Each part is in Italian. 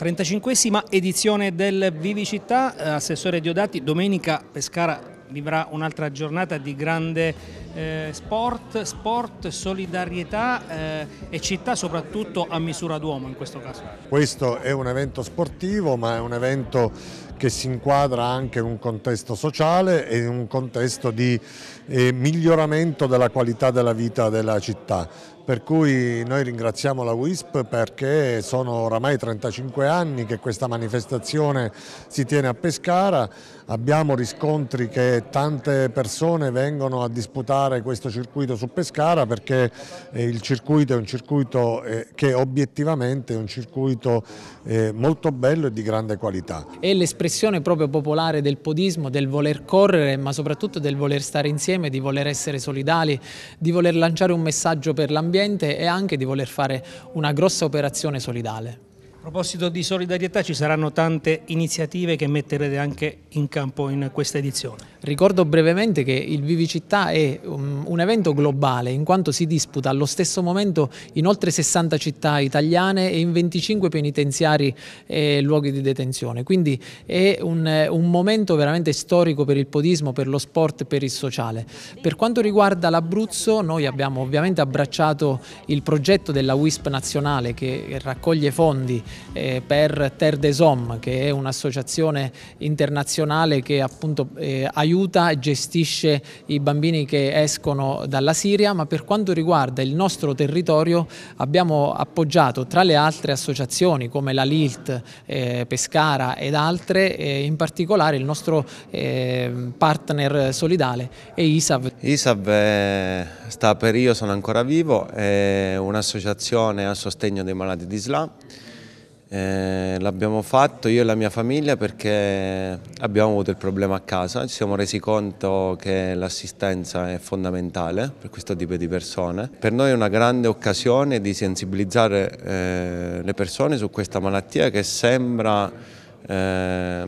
35esima edizione del Vivicità, eh, Assessore Diodati, domenica Pescara vivrà un'altra giornata di grande eh, sport, sport, solidarietà eh, e città soprattutto a misura d'uomo in questo caso. Questo è un evento sportivo ma è un evento che si inquadra anche in un contesto sociale e in un contesto di eh, miglioramento della qualità della vita della città. Per cui noi ringraziamo la WISP perché sono oramai 35 anni che questa manifestazione si tiene a Pescara, abbiamo riscontri che tante persone vengono a disputare questo circuito su Pescara perché eh, il circuito è un circuito eh, che obiettivamente è un circuito eh, molto bello e di grande qualità. E l'espressione espressione proprio popolare del podismo, del voler correre, ma soprattutto del voler stare insieme, di voler essere solidali, di voler lanciare un messaggio per l'ambiente e anche di voler fare una grossa operazione solidale. A proposito di solidarietà ci saranno tante iniziative che metterete anche in campo in questa edizione. Ricordo brevemente che il Vivicittà è um, un evento globale in quanto si disputa allo stesso momento in oltre 60 città italiane e in 25 penitenziari e luoghi di detenzione. Quindi è un, eh, un momento veramente storico per il podismo, per lo sport, per il sociale. Per quanto riguarda l'Abruzzo noi abbiamo ovviamente abbracciato il progetto della WISP nazionale che raccoglie fondi eh, per Terre des Hommes, che è un'associazione internazionale che appunto eh, aiuta e gestisce i bambini che escono dalla Siria, ma per quanto riguarda il nostro territorio abbiamo appoggiato tra le altre associazioni come la LILT, eh, Pescara ed altre, in particolare il nostro ehm, partner solidale è ISAV. ISAV sta per Io sono ancora vivo, è un'associazione a sostegno dei malati di Islam eh, l'abbiamo fatto io e la mia famiglia perché abbiamo avuto il problema a casa, ci siamo resi conto che l'assistenza è fondamentale per questo tipo di persone. Per noi è una grande occasione di sensibilizzare eh, le persone su questa malattia che sembra eh,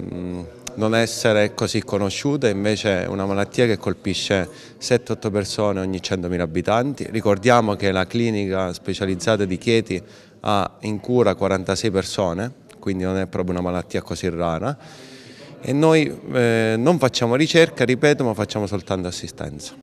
non essere così conosciuta, invece è una malattia che colpisce 7-8 persone ogni 100.000 abitanti. Ricordiamo che la clinica specializzata di Chieti ha in cura 46 persone, quindi non è proprio una malattia così rara e noi eh, non facciamo ricerca, ripeto, ma facciamo soltanto assistenza.